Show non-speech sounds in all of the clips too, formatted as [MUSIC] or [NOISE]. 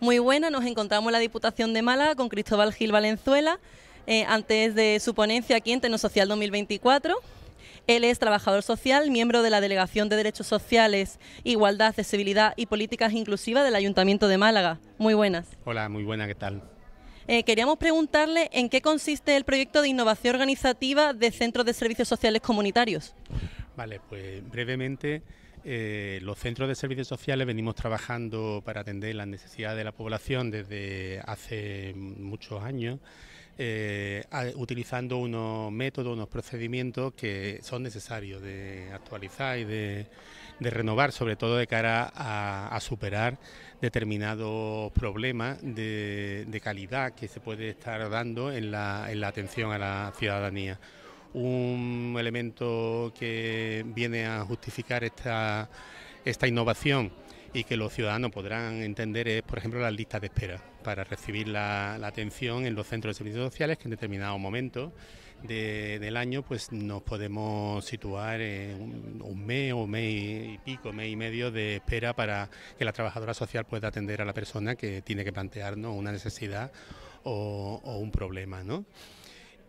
muy buenas, Nos encontramos en la Diputación de Málaga con Cristóbal Gil Valenzuela eh, antes de su ponencia aquí en Social 2024. Él es trabajador social, miembro de la Delegación de Derechos Sociales, Igualdad, Accesibilidad y Políticas Inclusivas del Ayuntamiento de Málaga. Muy buenas. Hola, muy buena, ¿qué tal? Eh, queríamos preguntarle en qué consiste el proyecto de innovación organizativa de centros de servicios sociales comunitarios. Vale, pues brevemente eh, los centros de servicios sociales venimos trabajando para atender las necesidades de la población desde hace muchos años, eh, utilizando unos métodos, unos procedimientos que son necesarios de actualizar y de, renovar, sobre todo de cara a, superar determinados problemas de, calidad que se puede estar dando en la atención a la ciudadanía un elemento que viene a justificar esta, innovación y que los ciudadanos podrán entender es, por ejemplo, las listas de espera para recibir la, atención en los centros de servicios sociales que en determinado momento del año pues nos podemos situar en un, mes o mes y pico, mes y medio de espera para que la trabajadora social pueda atender a la persona que tiene que plantearnos una necesidad o, un problema,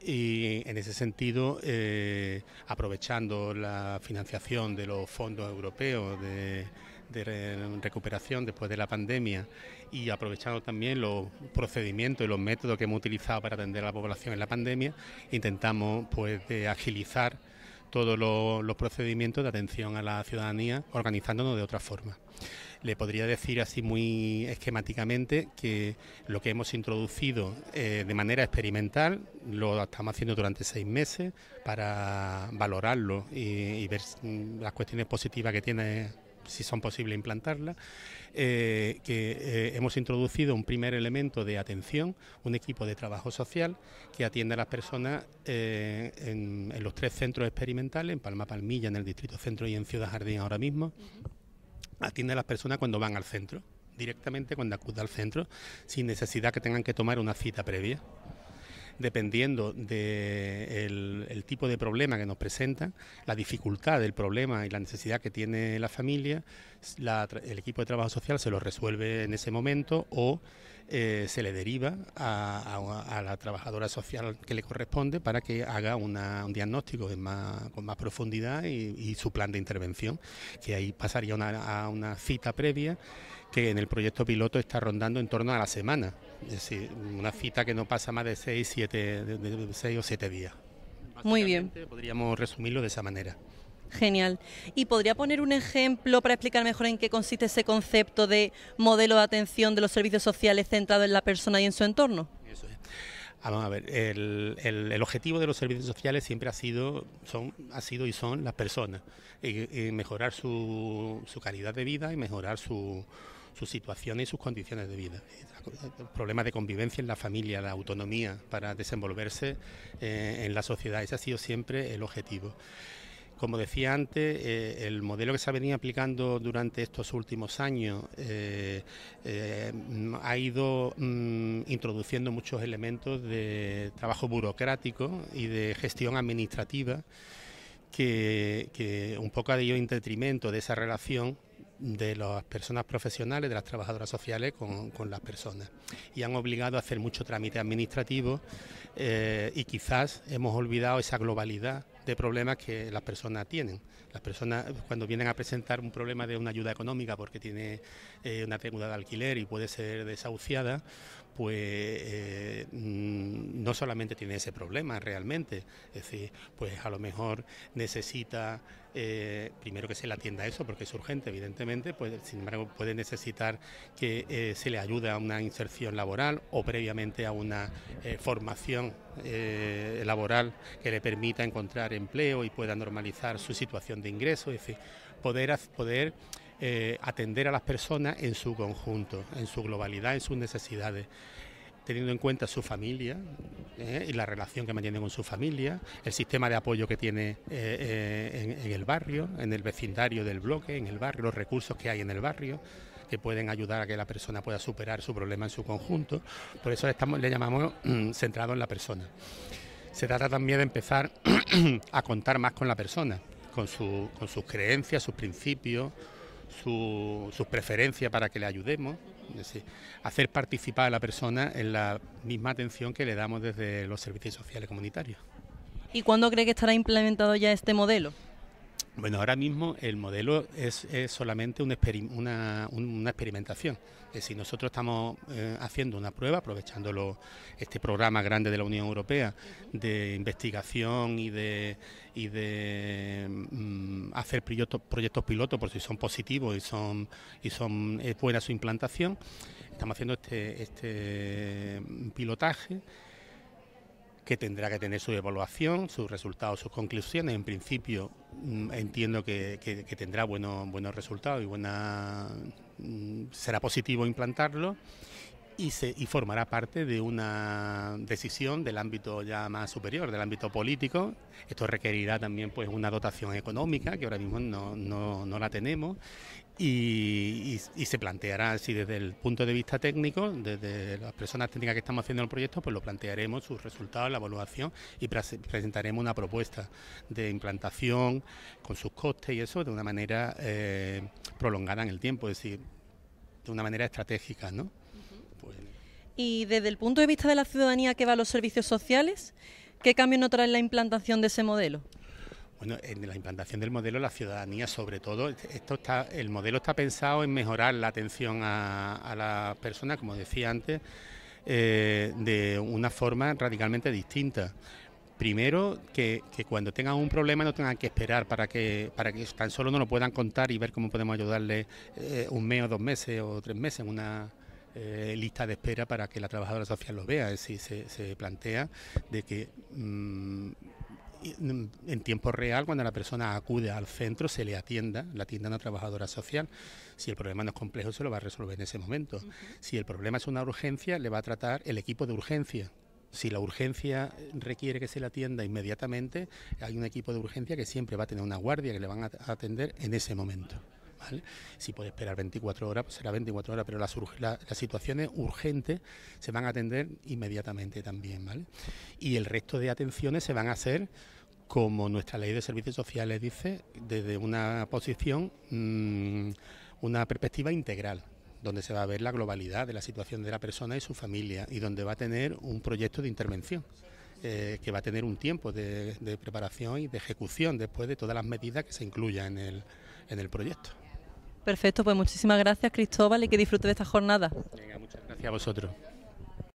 y en ese sentido, eh, aprovechando la financiación de los fondos europeos de, de, recuperación después de la pandemia y aprovechando también los procedimientos y los métodos que hemos utilizado para atender a la población en la pandemia, intentamos pues de agilizar todos los, procedimientos de atención a la ciudadanía organizándonos de otra forma. Le podría decir así muy esquemáticamente que lo que hemos introducido eh, de manera experimental lo estamos haciendo durante seis meses para valorarlo y ver mm, las cuestiones positivas que tiene si son posibles implantarlas, eh, que eh, hemos introducido un primer elemento de atención, un equipo de trabajo social que atiende a las personas eh, en, los tres centros experimentales, en Palma Palmilla, en el Distrito Centro y en Ciudad Jardín ahora mismo. Atiende a las personas cuando van al centro, directamente cuando acuden al centro, sin necesidad que tengan que tomar una cita previa dependiendo del de el tipo de problema que nos presenta... la dificultad del problema y la necesidad que tiene la familia, el equipo de trabajo social se lo resuelve en ese momento o eh, se le deriva a, la trabajadora social que le corresponde para que haga un diagnóstico con más profundidad y, su plan de intervención, que ahí pasaría a una cita previa que en el proyecto piloto está rondando en torno a la semana, es decir, una cita que no pasa más de seis, siete, seis o siete días. Muy bien. Podríamos resumirlo de esa manera. Genial. ¿Y podría poner un ejemplo para explicar mejor en qué consiste ese concepto de modelo de atención de los servicios sociales centrado en la persona y en su entorno? Eso Vamos a ver, el, objetivo de los servicios sociales siempre ha sido, son, ha sido y son las personas, mejorar su, calidad de vida y mejorar su, su situación y sus condiciones de vida. Problemas de convivencia en la familia, la autonomía para desenvolverse eh, en la sociedad, ese ha sido siempre el objetivo. Como decía antes, eh, el modelo que se ha venido aplicando durante estos últimos años eh, eh, ha ido mm, introduciendo muchos elementos de trabajo burocrático y de gestión administrativa que, un poco ha ido en detrimento de esa relación de las personas profesionales, de las trabajadoras sociales con, las personas. Y han obligado a hacer mucho trámite administrativo y quizás hemos olvidado esa globalidad de problemas que las personas tienen. Las personas cuando vienen a presentar un problema de una ayuda económica porque tiene eh, una deuda de alquiler y puede ser desahuciada, pues eh, mm, no solamente tiene ese problema realmente, es decir, pues a lo mejor necesita, eh, primero que se le atienda eso, porque es urgente, evidentemente, pues sin embargo puede necesitar que eh, se le ayude a una inserción laboral o previamente a una formación laboral que le permita encontrar empleo y pueda normalizar su situación de ingreso, es decir, poder... poder eh, atender a las personas en su conjunto, en su globalidad, en sus necesidades teniendo en cuenta su familia eh, y la relación que mantiene con su familia, el sistema de apoyo que tiene eh, en, el barrio, en el vecindario del bloque, en el barrio, los recursos que hay en el barrio que pueden ayudar a que la persona pueda superar su problema en su conjunto. Por eso estamos, le llamamos mm, centrado en la persona. Se trata también de empezar [CLEARS THROAT] a contar más con la persona, con, su, con sus creencias, sus principios, sus su preferencia para que le ayudemos, decir, hacer participar a la persona en la misma atención que le damos desde los servicios sociales comunitarios. ¿Y cuándo cree que estará implementado ya este modelo? Bueno, ahora mismo el modelo es, solamente una, experimentación. Es decir, nosotros estamos eh, haciendo una prueba, aprovechando este programa grande de la Unión Europea de investigación y de, de mm, hacer proyectos, pilotos por si son positivos y son, y son buena su implantación. Estamos haciendo este, este pilotaje que tendrá que tener su evaluación, sus resultados, sus conclusiones. En principio mm, entiendo que, tendrá buenos, buenos resultados y buena, mm, será positivo implantarlo y, se, formará parte de una decisión del ámbito ya más superior, del ámbito político. Esto requerirá también pues una dotación económica, que ahora mismo no, la tenemos, y, se planteará si desde el punto de vista técnico, desde las personas técnicas que estamos haciendo el proyecto, pues lo plantearemos, sus resultados, la evaluación y presentaremos una propuesta de implantación con sus costes y eso de una manera eh, prolongada en el tiempo, es decir, de una manera estratégica, ¿no? Pues, y desde el punto de vista de la ciudadanía que va a los servicios sociales, ¿qué cambio no trae la implantación de ese modelo? Bueno, en la implantación del modelo, la ciudadanía, sobre todo, este, esto está, el modelo está pensado en mejorar la atención a, a persona, como decía antes, eh, de una forma radicalmente distinta. Primero, que, cuando tengan un problema no tengan que esperar para que, para que tan solo no lo puedan contar y ver cómo podemos ayudarle eh, un mes o dos meses o tres meses en una, eh, lista de espera para que la trabajadora social lo vea. Es decir, se, plantea de que mm, en tiempo real, cuando la persona acude al centro, se le atienda, la atienda a una trabajadora social. Si el problema no es complejo, se lo va a resolver en ese momento. Si el problema es una urgencia, le va a tratar el equipo de urgencia. Si la urgencia requiere que se le atienda inmediatamente, hay un equipo de urgencia que siempre va a tener una guardia que le van a atender en ese momento. Si puede esperar 24 horas, pues será 24 horas, pero las, situaciones urgentes se van a atender inmediatamente también, ¿vale? Y el resto de atenciones se van a hacer como nuestra ley de servicios sociales dice, desde una posición, mm, una perspectiva integral, donde se va a ver la globalidad de la situación de la persona y su familia y donde va a tener un proyecto de intervención. Eh, que va a tener un tiempo de, preparación y de ejecución después de todas las medidas que se incluyan en el proyecto. Perfecto, pues muchísimas gracias Cristóbal y que disfrute de esta jornada. Venga, muchas gracias a vosotros.